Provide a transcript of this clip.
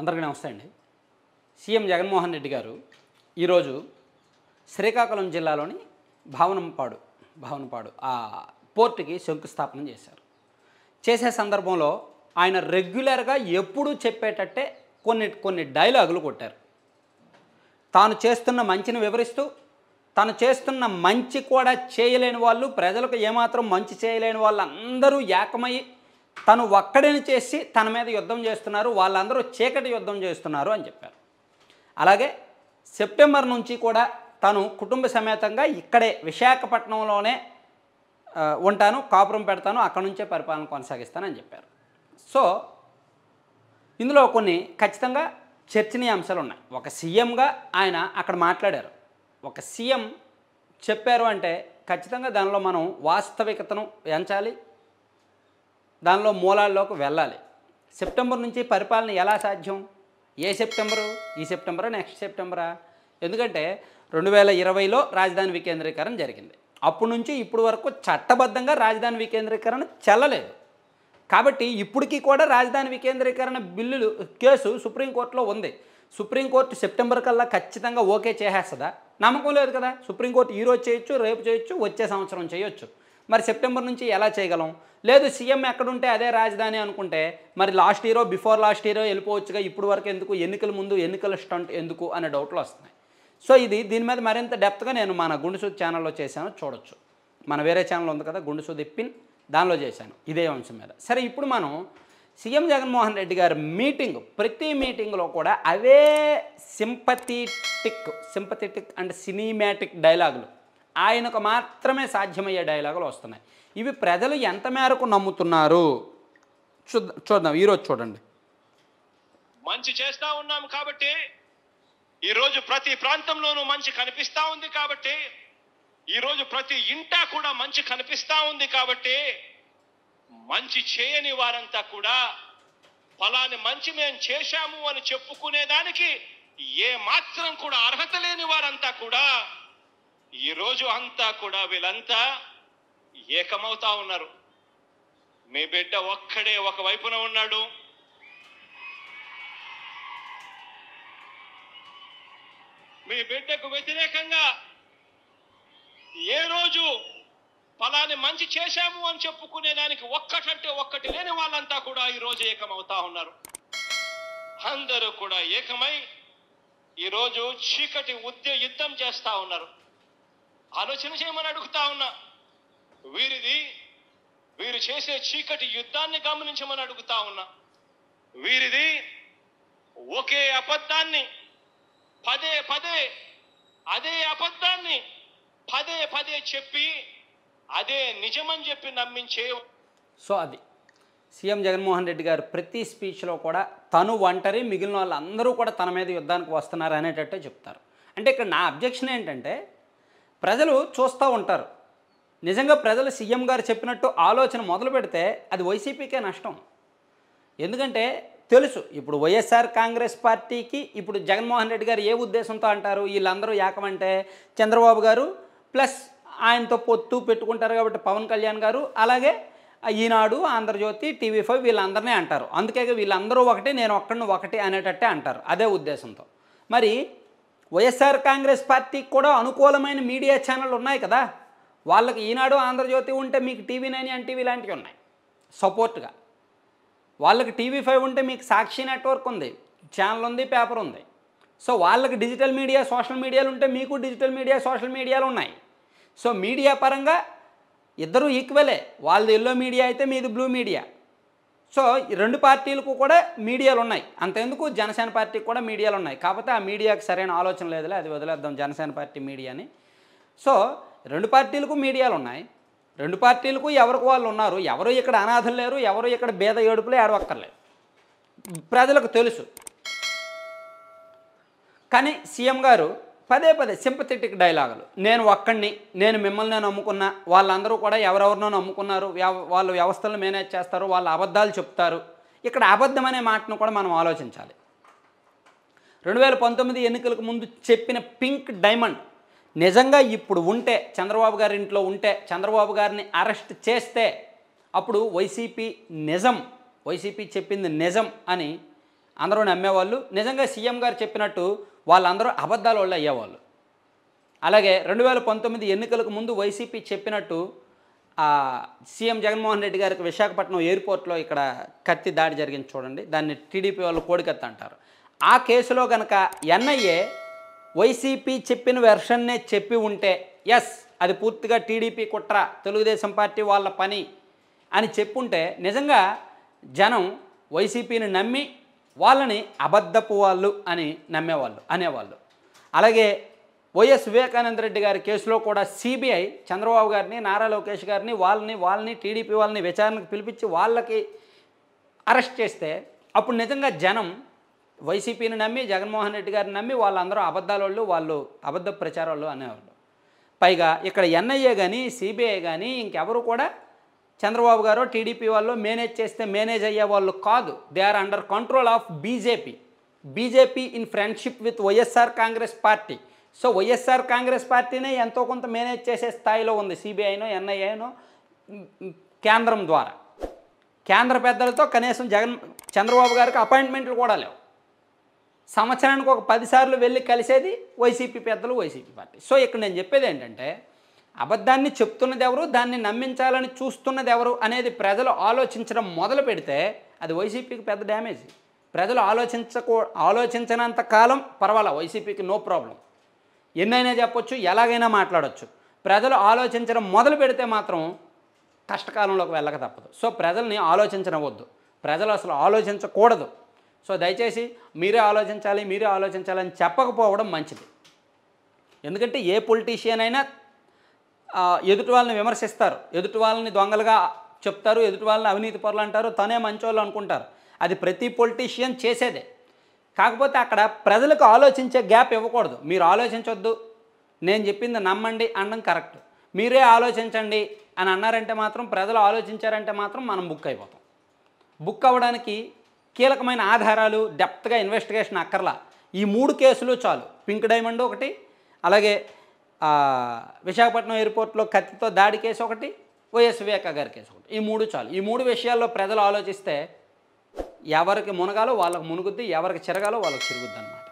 అందరికీ నమస్తే అండి సీఎం జగన్మోహన్ రెడ్డి గారు ఈరోజు శ్రీకాకుళం జిల్లాలోని భావనంపాడు భావనపాడు ఆ పోర్టుకి శంకుస్థాపన చేశారు చేసే సందర్భంలో ఆయన రెగ్యులర్గా ఎప్పుడూ చెప్పేటట్టే కొన్ని కొన్ని డైలాగులు కొట్టారు తాను చేస్తున్న మంచిని వివరిస్తూ తను చేస్తున్న మంచి కూడా చేయలేని వాళ్ళు ప్రజలకు ఏమాత్రం మంచి చేయలేని వాళ్ళందరూ ఏకమై తను ఒక్కడిని చేసి తన మీద యుద్ధం చేస్తున్నారు వాళ్ళందరూ చీకటి యుద్ధం చేస్తున్నారు అని చెప్పారు అలాగే సెప్టెంబర్ నుంచి కూడా తను కుటుంబ సమేతంగా ఇక్కడే విశాఖపట్నంలోనే ఉంటాను కాపురం పెడతాను అక్కడ నుంచే పరిపాలన కొనసాగిస్తానని చెప్పారు సో ఇందులో కొన్ని ఖచ్చితంగా చర్చనీయాంశాలు ఉన్నాయి ఒక సీఎంగా ఆయన అక్కడ మాట్లాడారు ఒక సీఎం చెప్పారు అంటే ఖచ్చితంగా దానిలో మనం వాస్తవికతను ఎంచాలి దానిలో మూలాల్లోకి వెళ్ళాలి సెప్టెంబర్ నుంచి పరిపాలన ఎలా సాధ్యం ఏ సెప్టెంబరు ఈ సెప్టెంబరా నెక్స్ట్ సెప్టెంబరా ఎందుకంటే రెండు వేల ఇరవైలో రాజధాని వికేంద్రీకరణ జరిగింది అప్పటి నుంచి ఇప్పుడు వరకు చట్టబద్ధంగా రాజధాని వికేంద్రీకరణ చెల్లలేదు కాబట్టి ఇప్పటికీ కూడా రాజధాని వికేంద్రీకరణ బిల్లులు కేసు సుప్రీంకోర్టులో ఉంది సుప్రీంకోర్టు సెప్టెంబర్ కల్లా ఖచ్చితంగా ఓకే చేసేస్తుందా నమ్మకం లేదు కదా సుప్రీంకోర్టు ఈరోజు చేయొచ్చు రేపు చేయొచ్చు వచ్చే సంవత్సరం చేయొచ్చు మరి సెప్టెంబర్ నుంచి ఎలా చేయగలం లేదు సీఎం ఎక్కడుంటే అదే రాజధాని అనుకుంటే మరి లాస్ట్ ఇయరో బిఫోర్ లాస్ట్ ఇయరో వెళ్ళిపోవచ్చుగా ఇప్పుడు వరకు ఎందుకు ఎన్నికల ముందు ఎన్నికల స్టంట్ ఎందుకు అనే డౌట్లు వస్తున్నాయి సో ఇది దీని మీద మరింత డెప్త్గా నేను మన గుండెసూది ఛానల్లో చేశాను చూడొచ్చు మన వేరే ఛానల్ ఉంది కదా గుండెసూది పిన్ దానిలో చేశాను ఇదే అంశం మీద సరే ఇప్పుడు మనం సీఎం జగన్మోహన్ రెడ్డి గారి మీటింగ్ ప్రతి మీటింగ్లో కూడా అవే సింపథిటిక్ సింపథిటిక్ అండ్ సినిమాటిక్ డైలాగులు ఆయనకు మాత్రమే సాధ్యమయ్యే డైలాగులు వస్తున్నాయి ఇవి ప్రజలు ఎంత మేరకు నమ్ముతున్నారు చూద్దాం చూద్దాం ఈరోజు చూడండి మంచి చేస్తా ఉన్నాం కాబట్టి ఈరోజు ప్రతి ప్రాంతంలోనూ మంచి కనిపిస్తా ఉంది కాబట్టి ఈరోజు ప్రతి ఇంటా కూడా మంచి కనిపిస్తా ఉంది కాబట్టి మంచి చేయని వారంతా కూడా ఫలాని మంచి మేము చేశాము అని చెప్పుకునేదానికి ఏ మాత్రం కూడా అర్హత లేని వారంతా కూడా ఈరోజు అంతా కూడా వీళ్ళంతా ఏకమవుతా ఉన్నారు మీ బిడ్డ ఒక్కడే ఒక వైపున ఉన్నాడు మీ బిడ్డకు వ్యతిరేకంగా ఏ రోజు ఫలాన్ని మంచి చేశాము అని చెప్పుకునే దానికి ఒక్కటంటే ఒక్కటి లేని వాళ్ళంతా కూడా ఈరోజు ఏకమవుతా ఉన్నారు అందరూ కూడా ఏకమై ఈరోజు చీకటి ఉద్య యుద్ధం చేస్తా ఉన్నారు ఆలోచన చేయమని అడుగుతా ఉన్నా వీరిది వీరు చేసే చీకటి యుద్ధాన్ని గమనించమని అడుగుతా ఉన్నా వీరిది ఒకే అబద్ధాన్ని పదే పదే అదే అబద్ధాన్ని పదే పదే చెప్పి అదే నిజమని చెప్పి నమ్మించే సో అది సీఎం జగన్మోహన్ రెడ్డి గారు ప్రతి స్పీచ్లో కూడా తను ఒంటరి మిగిలిన వాళ్ళందరూ కూడా తన మీద యుద్ధానికి వస్తున్నారు అనేటట్టే చెప్తారు అంటే ఇక్కడ నా అబ్జెక్షన్ ఏంటంటే ప్రజలు చూస్తూ ఉంటారు నిజంగా ప్రజలు సీఎం గారు చెప్పినట్టు ఆలోచన మొదలు పెడితే అది వైసీపీకే నష్టం ఎందుకంటే తెలుసు ఇప్పుడు వైఎస్ఆర్ కాంగ్రెస్ పార్టీకి ఇప్పుడు జగన్మోహన్ రెడ్డి గారు ఏ ఉద్దేశంతో అంటారు వీళ్ళందరూ ఏకమంటే చంద్రబాబు గారు ప్లస్ ఆయనతో పొత్తు పెట్టుకుంటారు కాబట్టి పవన్ కళ్యాణ్ గారు అలాగే ఈనాడు ఆంధ్రజ్యోతి టీవీ ఫైవ్ వీళ్ళందరినీ అంటారు అందుకే వీళ్ళందరూ ఒకటి నేను ఒక్కడిని ఒకటి అనేటట్టే అంటారు అదే ఉద్దేశంతో మరి వైఎస్ఆర్ కాంగ్రెస్ పార్టీకి కూడా అనుకూలమైన మీడియా ఛానళ్ళు ఉన్నాయి కదా వాళ్ళకి ఈనాడు ఆంధ్రజ్యోతి ఉంటే మీకు టీవీ నైన్ ఎన్టీవీ లాంటివి ఉన్నాయి సపోర్ట్గా వాళ్ళకి టీవీ ఫైవ్ ఉంటే మీకు సాక్షి నెట్వర్క్ ఉంది ఛానల్ ఉంది పేపర్ ఉంది సో వాళ్ళకి డిజిటల్ మీడియా సోషల్ మీడియాలు ఉంటే మీకు డిజిటల్ మీడియా సోషల్ మీడియాలు ఉన్నాయి సో మీడియా పరంగా ఇద్దరూ ఈక్వలే వాళ్ళది ఎల్లో మీడియా అయితే మీది బ్లూ మీడియా సో ఈ రెండు పార్టీలకు కూడా మీడియాలు ఉన్నాయి అంతెందుకు జనసేన పార్టీకి కూడా మీడియాలు ఉన్నాయి కాకపోతే ఆ మీడియాకి సరైన ఆలోచన లేదులే అది వదిలేద్దాం జనసేన పార్టీ మీడియాని సో రెండు పార్టీలకు మీడియాలు ఉన్నాయి రెండు పార్టీలకు ఎవరికి వాళ్ళు ఉన్నారు ఎవరు ఇక్కడ అనాథలు లేరు ఎవరు ఇక్కడ భేద ఏడుపులు ఏడవక్కర్లేదు ప్రజలకు తెలుసు కానీ సీఎం గారు పదే పదే సింపథెటిక్ డైలాగులు నేను ఒక్కడిని నేను మిమ్మల్ని నమ్ముకున్నా వాళ్ళందరూ కూడా ఎవరెవరినో నమ్ముకున్నారు వాళ్ళు వ్యవస్థలు మేనేజ్ చేస్తారు వాళ్ళు అబద్ధాలు చెప్తారు ఇక్కడ అబద్ధం అనే మాటను కూడా మనం ఆలోచించాలి రెండు వేల పంతొమ్మిది ఎన్నికలకు ముందు చెప్పిన పింక్ డైమండ్ నిజంగా ఇప్పుడు ఉంటే చంద్రబాబు గారి ఇంట్లో ఉంటే చంద్రబాబు గారిని అరెస్ట్ చేస్తే అప్పుడు వైసీపీ నిజం వైసీపీ చెప్పింది నిజం అని అందరూ నమ్మేవాళ్ళు నిజంగా సీఎం గారు చెప్పినట్టు వాళ్ళందరూ అబద్ధాల వాళ్ళు అయ్యేవాళ్ళు అలాగే రెండు వేల పంతొమ్మిది ఎన్నికలకు ముందు వైసీపీ చెప్పినట్టు సీఎం జగన్మోహన్ రెడ్డి గారికి విశాఖపట్నం ఎయిర్పోర్ట్లో ఇక్కడ కత్తి దాడి జరిగింది చూడండి దాన్ని టీడీపీ వాళ్ళు కోడికత్తి అంటారు ఆ కేసులో కనుక ఎన్ఐఏ వైసీపీ చెప్పిన వెర్షన్నే చెప్పి ఉంటే ఎస్ అది పూర్తిగా టీడీపీ కుట్ర తెలుగుదేశం పార్టీ వాళ్ళ పని అని చెప్పుంటే నిజంగా జనం వైసీపీని నమ్మి వాళ్ళని అబద్ధపు వాళ్ళు అని నమ్మేవాళ్ళు అనేవాళ్ళు అలాగే వైఎస్ వివేకానంద రెడ్డి గారి కేసులో కూడా సిబిఐ చంద్రబాబు గారిని నారా లోకేష్ గారిని వాళ్ళని వాళ్ళని టీడీపీ వాళ్ళని విచారణకు పిలిపించి వాళ్ళకి అరెస్ట్ చేస్తే అప్పుడు నిజంగా జనం వైసీపీని నమ్మి జగన్మోహన్ రెడ్డి గారిని నమ్మి వాళ్ళందరూ అబద్ధాల వాళ్ళు వాళ్ళు అబద్ధ ప్రచారాలు అనేవాళ్ళు పైగా ఇక్కడ ఎన్ఐఏ కానీ సిబిఐ కానీ ఇంకెవరు కూడా చంద్రబాబు గారు టీడీపీ వాళ్ళు మేనేజ్ చేస్తే మేనేజ్ అయ్యే వాళ్ళు కాదు they are under control of BJP BJP in friendship with YSR Congress party so YSR Congress పార్టీనే ఎంతో కొంత మేనేజ్ చేసే స్థాయిలో ఉంది సిబిఐనో ఎన్ఐఏనో కేంద్రం ద్వారా కేంద్ర పెద్దలతో కనీసం జగన్ చంద్రబాబు గారికి అపాయింట్మెంట్లు కూడా లేవు సంవత్సరానికి ఒక పదిసార్లు వెళ్ళి కలిసేది వైసీపీ పెద్దలు వైసీపీ పార్టీ సో ఇక్కడ నేను చెప్పేది ఏంటంటే అబద్ధాన్ని చెప్తున్నది ఎవరు దాన్ని నమ్మించాలని చూస్తున్నది ఎవరు అనేది ప్రజలు ఆలోచించడం మొదలు పెడితే అది వైసీపీకి పెద్ద డ్యామేజ్ ప్రజలు ఆలోచించకూ ఆలోచించినంత కాలం పర్వాలా వైసీపీకి నో ప్రాబ్లం ఎన్నైనా చెప్పొచ్చు ఎలాగైనా మాట్లాడచ్చు ప్రజలు ఆలోచించడం మొదలు పెడితే మాత్రం కష్టకాలంలోకి వెళ్ళక తప్పదు సో ప్రజల్ని ఆలోచించనవద్దు ప్రజలు అసలు ఆలోచించకూడదు సో దయచేసి మీరే ఆలోచించాలి మీరే ఆలోచించాలని చెప్పకపోవడం మంచిది ఎందుకంటే ఏ పొలిటీషియన్ అయినా ఎదుటి వాళ్ళని విమర్శిస్తారు ఎదుటి వాళ్ళని దొంగలుగా చెప్తారు ఎదుటి వాళ్ళని అవినీతి పరులు అంటారు తనే మంచోళ్ళు అనుకుంటారు అది ప్రతి పొలిటీషియన్ చేసేదే కాకపోతే అక్కడ ప్రజలకు ఆలోచించే గ్యాప్ ఇవ్వకూడదు మీరు ఆలోచించొద్దు నేను చెప్పింది నమ్మండి అనడం కరెక్ట్ మీరే ఆలోచించండి అని అన్నారంటే మాత్రం ప్రజలు ఆలోచించారంటే మాత్రం మనం బుక్ అయిపోతాం బుక్ అవ్వడానికి కీలకమైన ఆధారాలు డెప్త్గా ఇన్వెస్టిగేషన్ అక్కర్లా ఈ మూడు కేసులు చాలు పింక్ డైమండ్ ఒకటి అలాగే విశాఖపట్నం ఎయిర్పోర్ట్లో కత్తితో దాడి కేసు ఒకటి వైఎస్ వివేకా గారి కేసు ఒకటి ఈ మూడు చాలు ఈ మూడు విషయాల్లో ప్రజలు ఆలోచిస్తే ఎవరికి మునగాలో వాళ్ళకి మునుగుద్ది ఎవరికి చిరగాలో వాళ్ళకి చిరుగుద్ది అనమాట